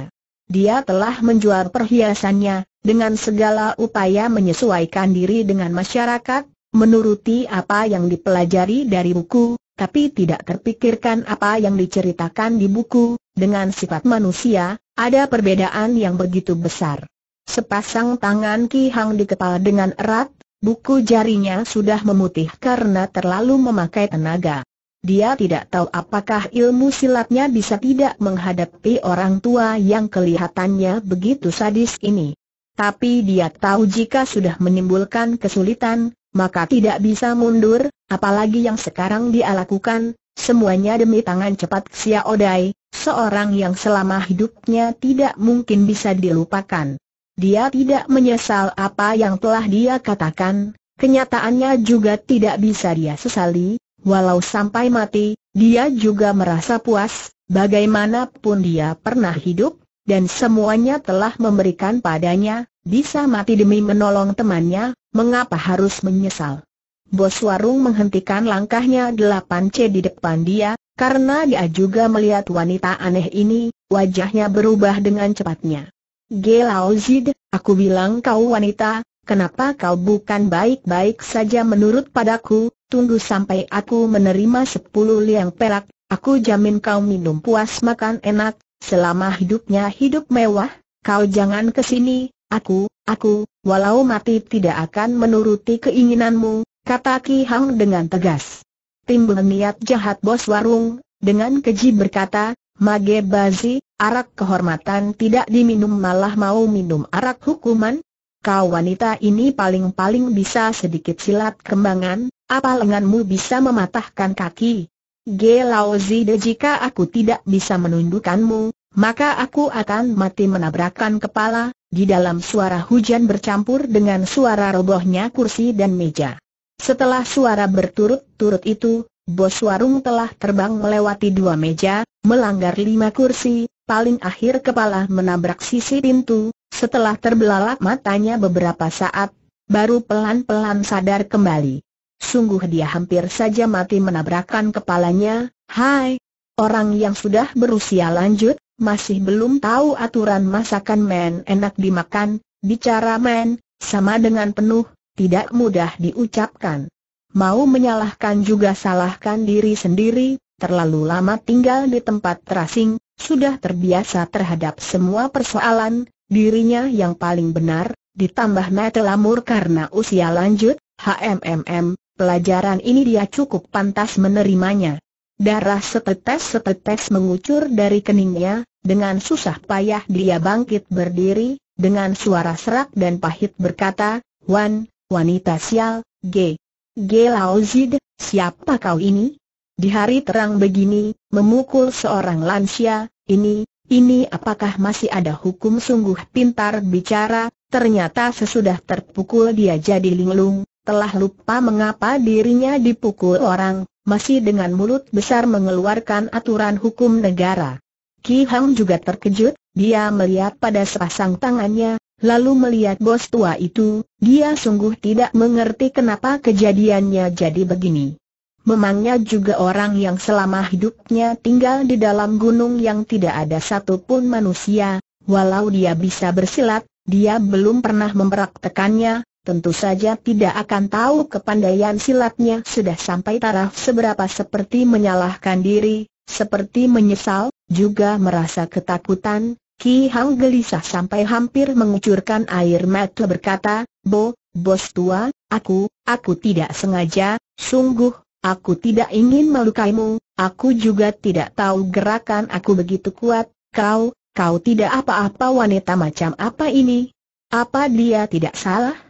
S1: Dia telah menjual perhiasannya, dengan segala upaya menyesuaikan diri dengan masyarakat, menuruti apa yang dipelajari dari buku, tapi tidak terpikirkan apa yang diceritakan di buku, dengan sifat manusia, ada perbedaan yang begitu besar. Sepasang tangan Ki Hang dikepal dengan erat, buku jarinya sudah memutih karena terlalu memakai tenaga. Dia tidak tahu apakah ilmu silatnya bisa tidak menghadapi orang tua yang kelihatannya begitu sadis ini tapi dia tahu jika sudah menimbulkan kesulitan, maka tidak bisa mundur, apalagi yang sekarang dia lakukan, semuanya demi tangan cepat Xia Odai, seorang yang selama hidupnya tidak mungkin bisa dilupakan. Dia tidak menyesal apa yang telah dia katakan, kenyataannya juga tidak bisa dia sesali, walau sampai mati, dia juga merasa puas, bagaimanapun dia pernah hidup, dan semuanya telah memberikan padanya, bisa mati demi menolong temannya, mengapa harus menyesal? Bos warung menghentikan langkahnya delapan c di depan dia, karena dia juga melihat wanita aneh ini, wajahnya berubah dengan cepatnya. Gelauzid, aku bilang kau wanita, kenapa kau bukan baik-baik saja menurut padaku, tunggu sampai aku menerima sepuluh liang perak, aku jamin kau minum puas makan enak, selama hidupnya hidup mewah, kau jangan ke sini, aku, aku, walau mati tidak akan menuruti keinginanmu, kata Ki Hang dengan tegas. Timbul niat jahat bos warung, dengan keji berkata, Mage Bazi, arak kehormatan tidak diminum malah mau minum arak hukuman? Kau wanita ini paling-paling bisa sedikit silat kembangan, apa lenganmu bisa mematahkan kaki? G. Lao Zide jika aku tidak bisa menundukkanmu, maka aku akan mati menabrakkan kepala, di dalam suara hujan bercampur dengan suara robohnya kursi dan meja. Setelah suara berturut-turut itu, bos warung telah terbang melewati dua meja, melanggar lima kursi, paling akhir kepala menabrak sisi pintu, setelah terbelalak matanya beberapa saat, baru pelan-pelan sadar kembali. Sungguh dia hampir saja mati menabrakkan kepalanya, hai! Orang yang sudah berusia lanjut, masih belum tahu aturan masakan men enak dimakan, bicara men, sama dengan penuh, tidak mudah diucapkan. Mau menyalahkan juga salahkan diri sendiri, terlalu lama tinggal di tempat terasing, sudah terbiasa terhadap semua persoalan, dirinya yang paling benar, ditambah metelamur karena usia lanjut, HMMM, Pelajaran ini dia cukup pantas menerimanya. Darah setetes-setetes mengucur dari keningnya, dengan susah payah dia bangkit berdiri, dengan suara serak dan pahit berkata, Wan, wanita sial, G. G. lauzid, siapa kau ini? Di hari terang begini, memukul seorang lansia, ini, ini apakah masih ada hukum sungguh pintar bicara, ternyata sesudah terpukul dia jadi linglung, telah lupa mengapa dirinya dipukul orang, masih dengan mulut besar mengeluarkan aturan hukum negara. Ki Hang juga terkejut, dia melihat pada sepasang tangannya, lalu melihat bos tua itu, dia sungguh tidak mengerti kenapa kejadiannya jadi begini. Memangnya juga orang yang selama hidupnya tinggal di dalam gunung yang tidak ada satupun manusia, walau dia bisa bersilat, dia belum pernah mempraktekannya, tentu saja tidak akan tahu kepandaian silatnya sudah sampai taraf seberapa seperti menyalahkan diri, seperti menyesal, juga merasa ketakutan, Ki Hang gelisah sampai hampir mengucurkan air mata berkata, Bo, bos tua, aku, aku tidak sengaja, sungguh, aku tidak ingin melukaimu, aku juga tidak tahu gerakan aku begitu kuat, kau, kau tidak apa-apa wanita macam apa ini? Apa dia tidak salah?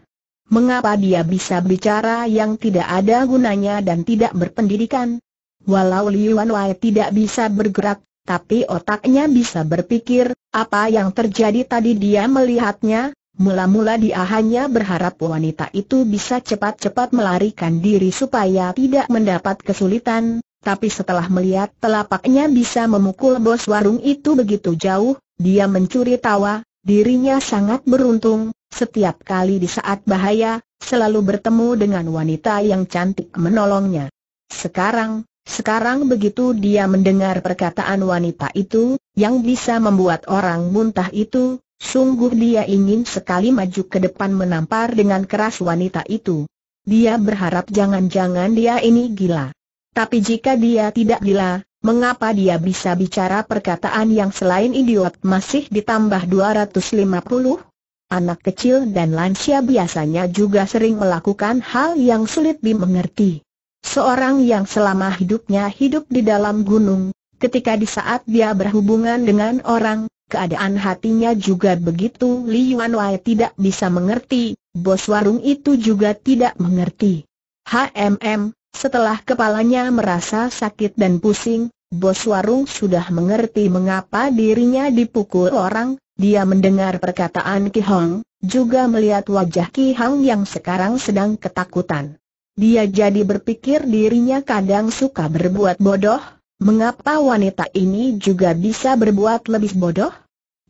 S1: Mengapa dia bisa bicara yang tidak ada gunanya dan tidak berpendidikan? Walau Liuan Wai tidak bisa bergerak, tapi otaknya bisa berpikir, apa yang terjadi tadi dia melihatnya, mula-mula dia hanya berharap wanita itu bisa cepat-cepat melarikan diri supaya tidak mendapat kesulitan, tapi setelah melihat telapaknya bisa memukul bos warung itu begitu jauh, dia mencuri tawa, dirinya sangat beruntung, setiap kali di saat bahaya, selalu bertemu dengan wanita yang cantik menolongnya. Sekarang, sekarang begitu dia mendengar perkataan wanita itu, yang bisa membuat orang muntah itu, sungguh dia ingin sekali maju ke depan menampar dengan keras wanita itu. Dia berharap jangan-jangan dia ini gila. Tapi jika dia tidak gila, mengapa dia bisa bicara perkataan yang selain idiot masih ditambah 250? Anak kecil dan lansia biasanya juga sering melakukan hal yang sulit dimengerti. Seorang yang selama hidupnya hidup di dalam gunung, ketika di saat dia berhubungan dengan orang, keadaan hatinya juga begitu Li Yuan Wai tidak bisa mengerti, bos warung itu juga tidak mengerti. HMM, setelah kepalanya merasa sakit dan pusing, bos warung sudah mengerti mengapa dirinya dipukul orang, dia mendengar perkataan Ki Hong, juga melihat wajah Ki Hong yang sekarang sedang ketakutan. Dia jadi berpikir dirinya kadang suka berbuat bodoh, mengapa wanita ini juga bisa berbuat lebih bodoh?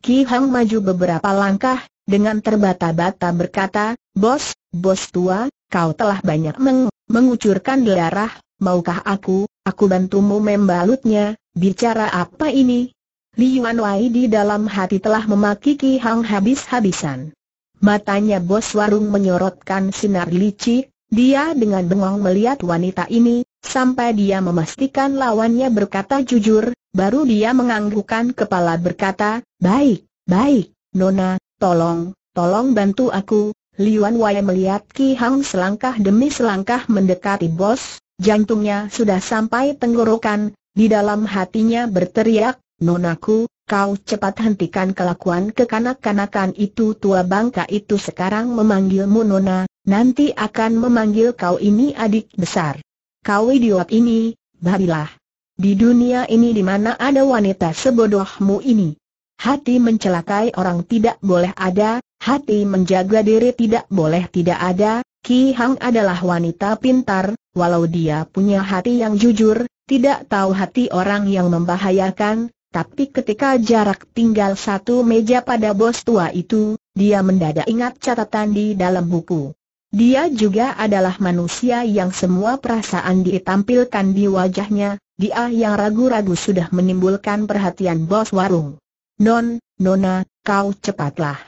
S1: Ki Hong maju beberapa langkah, dengan terbata-bata berkata, Bos, bos tua, kau telah banyak meng mengucurkan darah, maukah aku, aku bantumu membalutnya, bicara apa ini, Yuan Wai di dalam hati telah memaki Ki Hang habis-habisan. Matanya bos warung menyorotkan sinar licik, dia dengan bengong melihat wanita ini, sampai dia memastikan lawannya berkata jujur, baru dia menganggukkan kepala berkata, Baik, baik, Nona, tolong, tolong bantu aku. Yuan Wai melihat Ki Hang selangkah demi selangkah mendekati bos, jantungnya sudah sampai tenggorokan, di dalam hatinya berteriak, Nonaku, kau cepat hentikan kelakuan kekanak-kanakan itu tua bangka itu sekarang memanggilmu Nona, nanti akan memanggil kau ini adik besar. Kau idiot ini, babilah. Di dunia ini di mana ada wanita sebodohmu ini? Hati mencelakai orang tidak boleh ada, hati menjaga diri tidak boleh tidak ada, Ki Hang adalah wanita pintar, walau dia punya hati yang jujur, tidak tahu hati orang yang membahayakan, tapi ketika jarak tinggal satu meja pada bos tua itu, dia mendadak ingat catatan di dalam buku. Dia juga adalah manusia yang semua perasaan ditampilkan di wajahnya, dia yang ragu-ragu sudah menimbulkan perhatian bos warung. Non, Nona, kau cepatlah.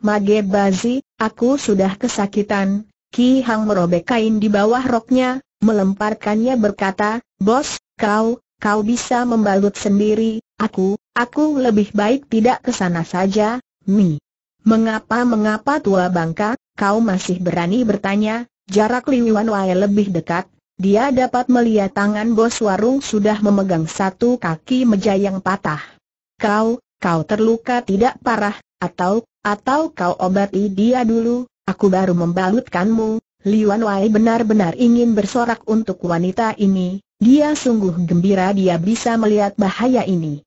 S1: Mage Bazi, aku sudah kesakitan, Ki Hang merobek kain di bawah roknya, melemparkannya berkata, Bos, kau, kau bisa membalut sendiri, Aku, aku lebih baik tidak ke sana saja, Mi. Mengapa-mengapa tua bangka, kau masih berani bertanya, jarak Liwan Wai lebih dekat, dia dapat melihat tangan bos warung sudah memegang satu kaki meja yang patah. Kau, kau terluka tidak parah, atau, atau kau obati dia dulu, aku baru membalutkanmu. Liwan Wai benar-benar ingin bersorak untuk wanita ini, dia sungguh gembira dia bisa melihat bahaya ini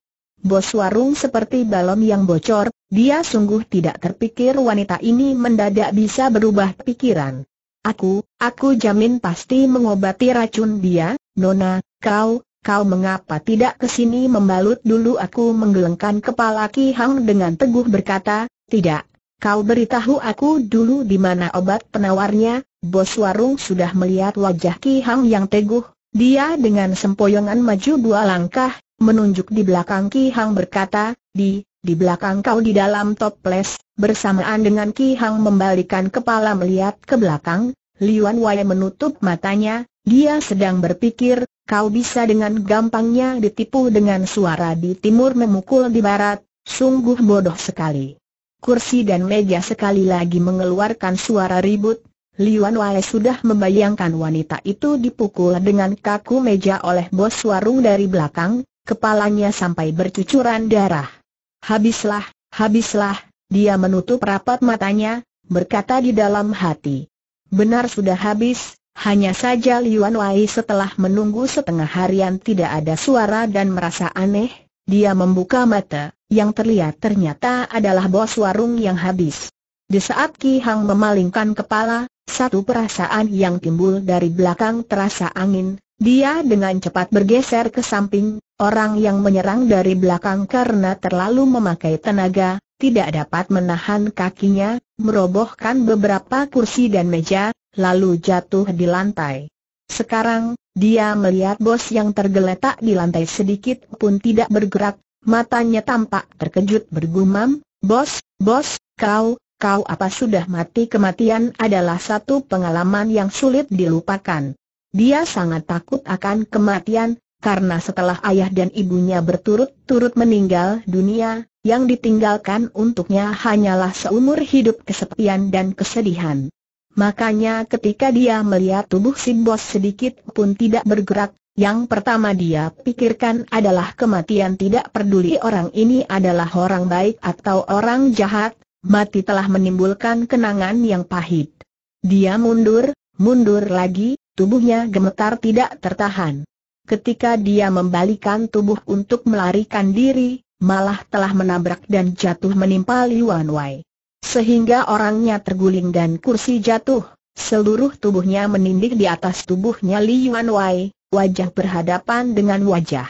S1: bos warung seperti balon yang bocor, dia sungguh tidak terpikir wanita ini mendadak bisa berubah pikiran. Aku, aku jamin pasti mengobati racun dia, Nona, kau, kau mengapa tidak kesini membalut dulu aku menggelengkan kepala Ki Hang dengan teguh berkata, tidak, kau beritahu aku dulu di mana obat penawarnya, bos warung sudah melihat wajah Ki Hang yang teguh, dia dengan sempoyongan maju dua langkah, menunjuk di belakang Ki Hang berkata, di, di belakang kau di dalam toples, bersamaan dengan Ki Hang membalikan kepala melihat ke belakang, Liuan Wai menutup matanya, dia sedang berpikir, kau bisa dengan gampangnya ditipu dengan suara di timur memukul di barat, sungguh bodoh sekali. Kursi dan meja sekali lagi mengeluarkan suara ribut, Liuan Wai sudah membayangkan wanita itu dipukul dengan kaku meja oleh bos warung dari belakang, kepalanya sampai bercucuran darah. Habislah, habislah, dia menutup rapat matanya, berkata di dalam hati. Benar sudah habis, hanya saja Liuan Wai setelah menunggu setengah harian tidak ada suara dan merasa aneh, dia membuka mata, yang terlihat ternyata adalah bos warung yang habis. Di saat Ki Hang memalingkan kepala, satu perasaan yang timbul dari belakang terasa angin, dia dengan cepat bergeser ke samping, orang yang menyerang dari belakang karena terlalu memakai tenaga, tidak dapat menahan kakinya, merobohkan beberapa kursi dan meja, lalu jatuh di lantai. Sekarang, dia melihat bos yang tergeletak di lantai sedikit pun tidak bergerak, matanya tampak terkejut bergumam, Bos, bos, kau, kau apa sudah mati kematian adalah satu pengalaman yang sulit dilupakan. Dia sangat takut akan kematian, karena setelah ayah dan ibunya berturut-turut meninggal dunia, yang ditinggalkan untuknya hanyalah seumur hidup kesepian dan kesedihan. Makanya ketika dia melihat tubuh si bos sedikit pun tidak bergerak, yang pertama dia pikirkan adalah kematian tidak peduli orang ini adalah orang baik atau orang jahat, mati telah menimbulkan kenangan yang pahit. Dia mundur, mundur lagi, tubuhnya gemetar tidak tertahan. Ketika dia membalikan tubuh untuk melarikan diri, malah telah menabrak dan jatuh menimpa Wan Wai. Sehingga orangnya terguling dan kursi jatuh, seluruh tubuhnya menindik di atas tubuhnya Li Yuan Wai, wajah berhadapan dengan wajah.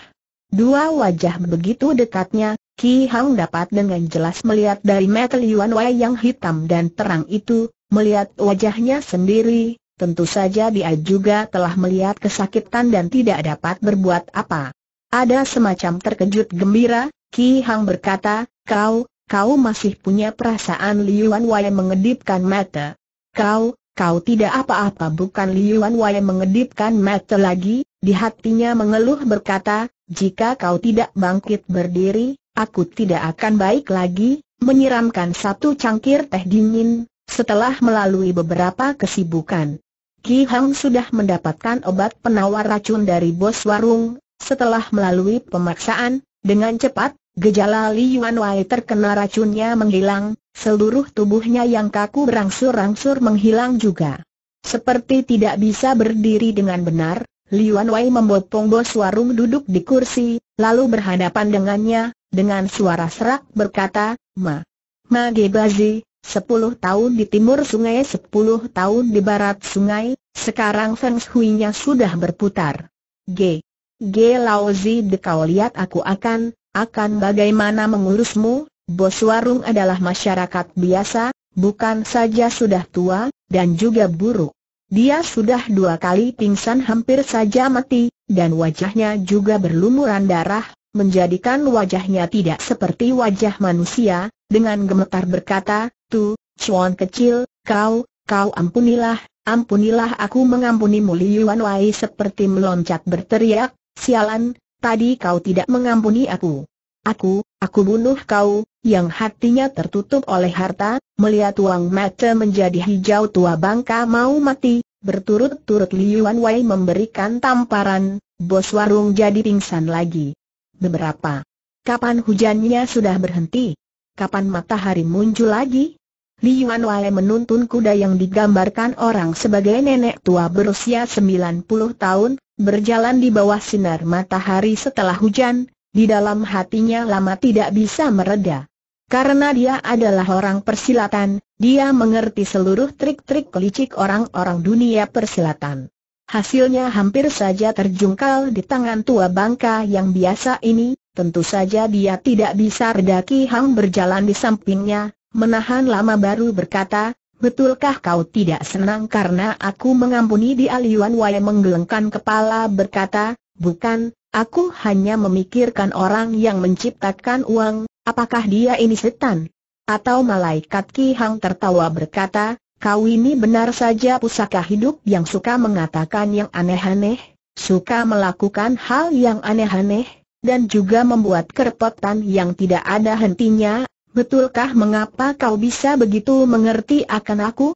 S1: Dua wajah begitu dekatnya, Ki Hang dapat dengan jelas melihat dari mata Yuan Wai yang hitam dan terang itu, melihat wajahnya sendiri, Tentu saja dia juga telah melihat kesakitan dan tidak dapat berbuat apa. Ada semacam terkejut gembira, Ki Hang berkata, kau, kau masih punya perasaan Liuan Wai mengedipkan mata. Kau, kau tidak apa-apa bukan Liuan Wai mengedipkan mata lagi, di hatinya mengeluh berkata, jika kau tidak bangkit berdiri, aku tidak akan baik lagi, menyiramkan satu cangkir teh dingin, setelah melalui beberapa kesibukan, Ki Hang sudah mendapatkan obat penawar racun dari bos warung, setelah melalui pemaksaan, dengan cepat, gejala Li Yuan Wai terkena racunnya menghilang, seluruh tubuhnya yang kaku berangsur-angsur menghilang juga. Seperti tidak bisa berdiri dengan benar, Li Yuan Wai membopong bos warung duduk di kursi, lalu berhadapan dengannya, dengan suara serak berkata, Ma, Ma Gebazi, Sepuluh tahun di timur sungai, sepuluh tahun di barat sungai, sekarang Feng Shui-nya sudah berputar. G. G. Laozi dekau lihat aku akan, akan bagaimana mengurusmu, bos warung adalah masyarakat biasa, bukan saja sudah tua, dan juga buruk. Dia sudah dua kali pingsan hampir saja mati, dan wajahnya juga berlumuran darah, menjadikan wajahnya tidak seperti wajah manusia, dengan gemetar berkata, itu, Chuan kecil, kau, kau ampunilah, ampunilah aku mengampuni Liu Wan Wai seperti meloncat berteriak, sialan, tadi kau tidak mengampuni aku. Aku, aku bunuh kau, yang hatinya tertutup oleh harta, melihat uang mata menjadi hijau tua bangka mau mati, berturut-turut Liuan Wai memberikan tamparan, bos warung jadi pingsan lagi. Beberapa. Kapan hujannya sudah berhenti? Kapan matahari muncul lagi? Li Wale menuntun kuda yang digambarkan orang sebagai nenek tua berusia 90 tahun, berjalan di bawah sinar matahari setelah hujan, di dalam hatinya lama tidak bisa mereda. Karena dia adalah orang persilatan, dia mengerti seluruh trik-trik licik orang-orang dunia persilatan. Hasilnya hampir saja terjungkal di tangan tua bangka yang biasa ini, tentu saja dia tidak bisa redaki Hang berjalan di sampingnya, Menahan lama baru berkata, Betulkah kau tidak senang karena aku mengampuni di Aliwan Wai menggelengkan kepala berkata, Bukan, aku hanya memikirkan orang yang menciptakan uang, apakah dia ini setan? Atau malaikat Ki Hang tertawa berkata, kau ini benar saja pusaka hidup yang suka mengatakan yang aneh-aneh, suka melakukan hal yang aneh-aneh, dan juga membuat kerepotan yang tidak ada hentinya, Betulkah mengapa kau bisa begitu mengerti akan aku?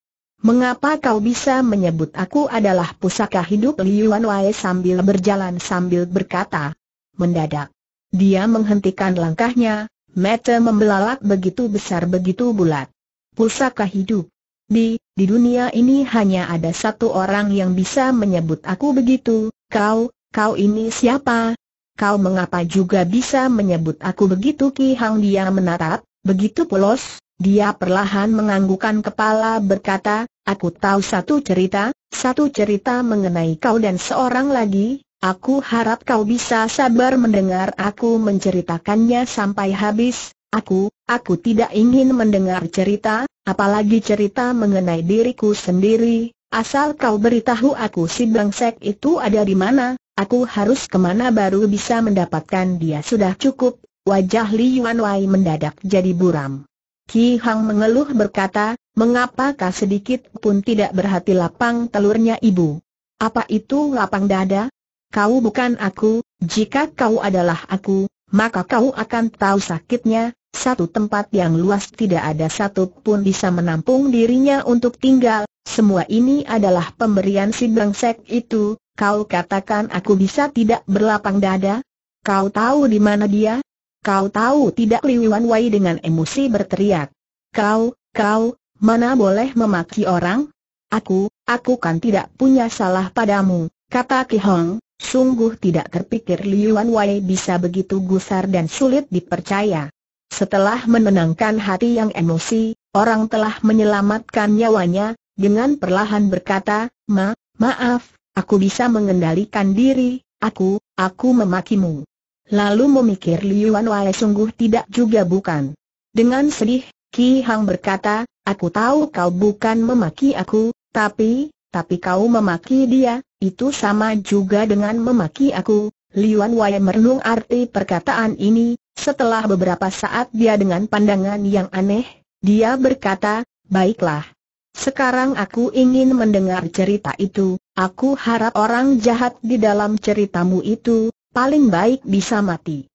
S1: Mengapa kau bisa menyebut aku adalah pusaka hidup Liuan Wei sambil berjalan sambil berkata? Mendadak. Dia menghentikan langkahnya, mata membelalak begitu besar begitu bulat. Pusaka hidup. Di, di dunia ini hanya ada satu orang yang bisa menyebut aku begitu, kau, kau ini siapa? Kau mengapa juga bisa menyebut aku begitu Ki Hang dia menatap? Begitu polos, dia perlahan menganggukkan kepala berkata, aku tahu satu cerita, satu cerita mengenai kau dan seorang lagi, aku harap kau bisa sabar mendengar aku menceritakannya sampai habis, aku, aku tidak ingin mendengar cerita, apalagi cerita mengenai diriku sendiri, asal kau beritahu aku si bangsek itu ada di mana, aku harus kemana baru bisa mendapatkan dia sudah cukup, Wajah Li Yuan Wai mendadak jadi buram. Ki Hang mengeluh berkata, mengapakah sedikit pun tidak berhati lapang telurnya ibu? Apa itu lapang dada? Kau bukan aku, jika kau adalah aku, maka kau akan tahu sakitnya, satu tempat yang luas tidak ada satu pun bisa menampung dirinya untuk tinggal, semua ini adalah pemberian si brengsek itu, kau katakan aku bisa tidak berlapang dada? Kau tahu di mana dia? Kau tahu tidak Wan Wai dengan emosi berteriak. Kau, kau, mana boleh memaki orang? Aku, aku kan tidak punya salah padamu, kata Ki Hong. Sungguh tidak terpikir Wan Wai bisa begitu gusar dan sulit dipercaya. Setelah menenangkan hati yang emosi, orang telah menyelamatkan nyawanya, dengan perlahan berkata, Ma, maaf, aku bisa mengendalikan diri, aku, aku memakimu. Lalu memikir Liuan Wai sungguh tidak juga bukan. Dengan sedih, Ki Hang berkata, aku tahu kau bukan memaki aku, tapi, tapi kau memaki dia, itu sama juga dengan memaki aku. Liuan Wai merenung arti perkataan ini, setelah beberapa saat dia dengan pandangan yang aneh, dia berkata, baiklah. Sekarang aku ingin mendengar cerita itu, aku harap orang jahat di dalam ceritamu itu, paling baik bisa mati.